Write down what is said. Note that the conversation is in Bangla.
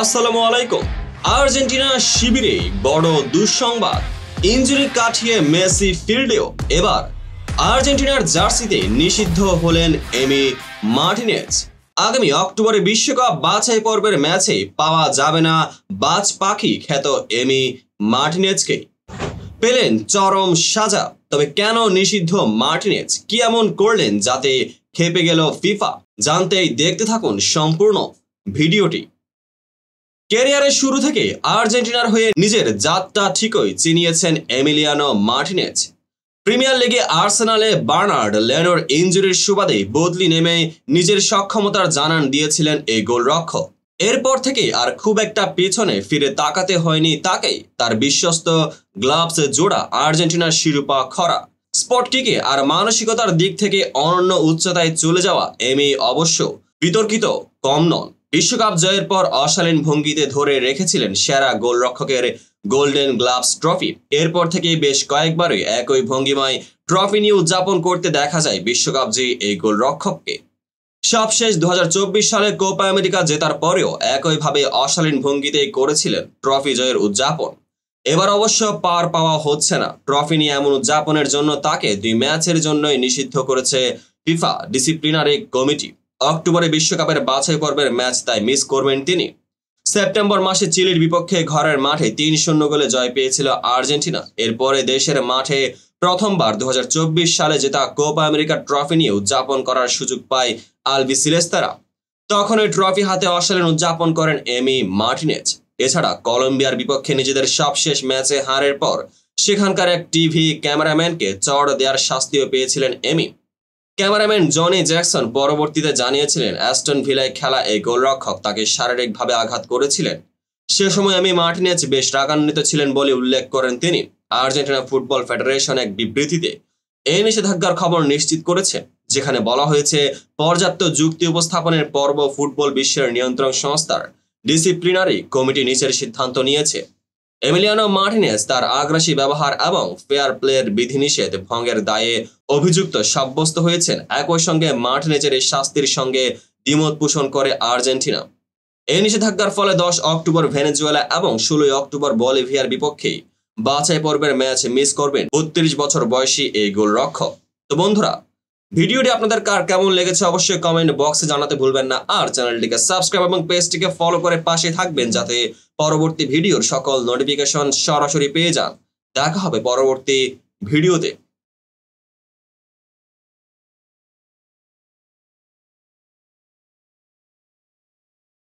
আসসালামু আলাইকুম আর্জেন্টিনা শিবিরে বড় দুঃসংবাদ ইঞ্জুরি কাটিয়ে মেসি ফিল্ডেও এবার আর্জেন্টিনার জার্সিতে নিষিদ্ধ হলেন এমি মার্টিনেজ আগামী অক্টোবরে বিশ্বকাপ বাছাই পর্বের ম্যাচে পাওয়া যাবে না বাজ পাখি খ্যাত এমি মার্টিনেজকে পেলেন চরম সাজা তবে কেন নিষিদ্ধ মার্টিনেজ কি এমন করলেন যাতে খেপে গেল ফিফা জানতেই দেখতে থাকুন সম্পূর্ণ ভিডিওটি ক্যারিয়ারের শুরু থেকে আর্জেন্টিনার হয়ে নিজের জাতটা ঠিকই চিনিয়েছেন এমিলিয়ানো মার্টিনেজ প্রিমিয়ার লিগে আর্সেনালে বার্নার্ড লেনোর ইঞ্জুরির সুবাদে বদলি নেমে নিজের সক্ষমতার জানান দিয়েছিলেন এই গোলরক্ষক এরপর থেকে আর খুব একটা পেছনে ফিরে তাকাতে হয়নি তাকেই তার বিশ্বস্ত গ্লাভস জোড়া আর্জেন্টিনার শিরোপা খরা স্পটটিকে আর মানসিকতার দিক থেকে অনন্য উচ্চতায় চলে যাওয়া এমি অবশ্য বিতর্কিত কম নন বিশ্বকাপ জয়ের পর অশালীন ভঙ্গিতে ধরে রেখেছিলেন সেরা গোলরক্ষকের গোল্ডেন গ্লাভস ট্রফি এরপর থেকে বেশ কয়েকবারই একই ভঙ্গিমায় ট্রফি নিয়ে উদযাপন করতে দেখা যায় বিশ্বকাপ জয়ী এই গোলরক্ষককে সবশেষ দু সালে কোপা আমেরিকা জেতার পরেও একইভাবে অশালীন ভঙ্গিতে করেছিলেন ট্রফি জয়ের উদযাপন এবার অবশ্য পার পাওয়া হচ্ছে না ট্রফি নিয়ে এমন উদযাপনের জন্য তাকে দুই ম্যাচের জন্যই নিষিদ্ধ করেছে ফিফা ডিসিপ্লিনারি কমিটি অক্টোবরে বিশ্বকাপের বাছাই পর্বের ম্যাচ তাই মিস করবেন তিনি সেপ্টেম্বর মাসে চিলির বিপক্ষে ঘরের মাঠে তিন শূন্য গোলে জয় পেয়েছিল আর্জেন্টিনা এরপরে দেশের মাঠে প্রথমবার দু সালে জেতা কোপা আমেরিকা ট্রফি নিয়ে উদযাপন করার সুযোগ পায় আলবি সিলেস্তারা তখন ওই ট্রফি হাতে অশালীন উদযাপন করেন এমি মার্টিনেজ এছাড়া কলম্বিয়ার বিপক্ষে নিজেদের সবশেষ ম্যাচে হারের পর সেখানকার এক টিভি ক্যামেরাম্যানকে চড় দেওয়ার শাস্তিও পেয়েছিলেন এমি ক্যামেরাম্যান জনি জ্যাকসন পরবর্তীতে জানিয়েছিলেন অ্যাস্টন ভিলায় খেলা এই গোলরক্ষক তাকে শারীরিকভাবে আঘাত করেছিলেন সে সময় আমি মার্টিনেজ বেশ রাগান্বিত ছিলেন বলে উল্লেখ করেন তিনি আর্জেন্টিনা ফুটবল ফেডারেশন এক বিবৃতিতে এই নিষেধাজ্ঞার খবর নিশ্চিত করেছে যেখানে বলা হয়েছে পর্যাপ্ত যুক্তি উপস্থাপনের পর্ব ফুটবল বিশ্বের নিয়ন্ত্রণ সংস্থার ডিসিপ্লিনারি কমিটি নিচের সিদ্ধান্ত নিয়েছে এমিলিয়ানো মার্টিনেস তার আগ্রাসী ব্যবহার এবং ফেয়ার প্লেয়ের বিধিনিষেধ ভঙ্গের দায়ে অভিযুক্ত সাব্যস্ত হয়েছেন একই সঙ্গে মার্টিনেজের এই শাস্তির সঙ্গে দ্বিমত পোষণ করে আর্জেন্টিনা এই নিষেধাজ্ঞার ফলে দশ অক্টোবর ভেনেজুয়েলা এবং ষোলোই অক্টোবর বলিভিয়ার বিপক্ষে বাছাই পর্বের ম্যাচ মিস করবেন বত্রিশ বছর বয়সী এই গোলরক্ষক তো বন্ধুরা ভিডিওটি আপনাদের কার কেমন লেগেছে অবশ্যই কমেন্ট বক্সে জানাতে ভুলবেন না আর চ্যানেলটিকে সাবস্ক্রাইব এবং পেজটিকে ফলো করে পাশে থাকবেন যাতে পরবর্তী ভিডিওর সকল নোটিফিকেশন সরাসরি পেয়ে যান দেখা হবে পরবর্তী ভিডিওতে